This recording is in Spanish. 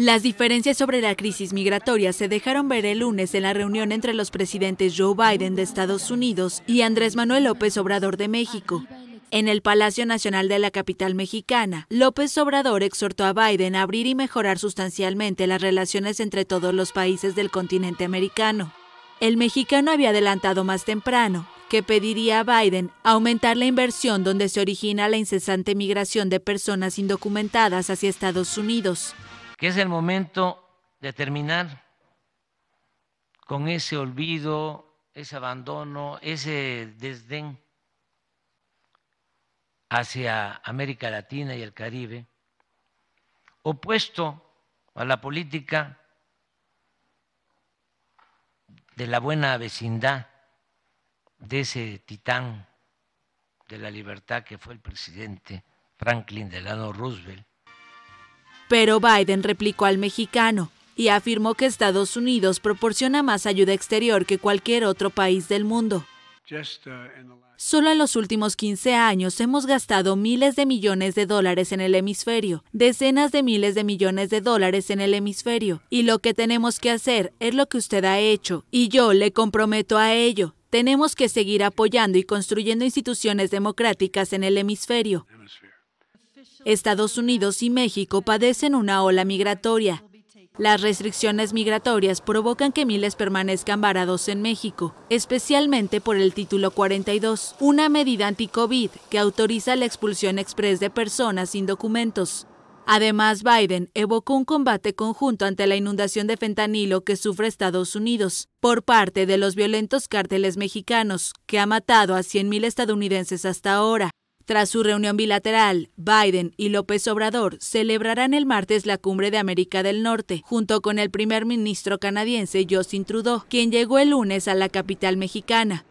Las diferencias sobre la crisis migratoria se dejaron ver el lunes en la reunión entre los presidentes Joe Biden de Estados Unidos y Andrés Manuel López Obrador de México. En el Palacio Nacional de la capital mexicana, López Obrador exhortó a Biden a abrir y mejorar sustancialmente las relaciones entre todos los países del continente americano. El mexicano había adelantado más temprano que pediría a Biden aumentar la inversión donde se origina la incesante migración de personas indocumentadas hacia Estados Unidos que es el momento de terminar con ese olvido, ese abandono, ese desdén hacia América Latina y el Caribe, opuesto a la política de la buena vecindad de ese titán de la libertad que fue el presidente Franklin Delano Roosevelt, pero Biden replicó al mexicano y afirmó que Estados Unidos proporciona más ayuda exterior que cualquier otro país del mundo. Uh, Solo en los últimos 15 años hemos gastado miles de millones de dólares en el hemisferio, decenas de miles de millones de dólares en el hemisferio, y lo que tenemos que hacer es lo que usted ha hecho, y yo le comprometo a ello. Tenemos que seguir apoyando y construyendo instituciones democráticas en el hemisferio. Estados Unidos y México padecen una ola migratoria. Las restricciones migratorias provocan que miles permanezcan varados en México, especialmente por el título 42, una medida anti-COVID que autoriza la expulsión express de personas sin documentos. Además, Biden evocó un combate conjunto ante la inundación de fentanilo que sufre Estados Unidos por parte de los violentos cárteles mexicanos, que ha matado a 100.000 estadounidenses hasta ahora. Tras su reunión bilateral, Biden y López Obrador celebrarán el martes la cumbre de América del Norte, junto con el primer ministro canadiense Justin Trudeau, quien llegó el lunes a la capital mexicana.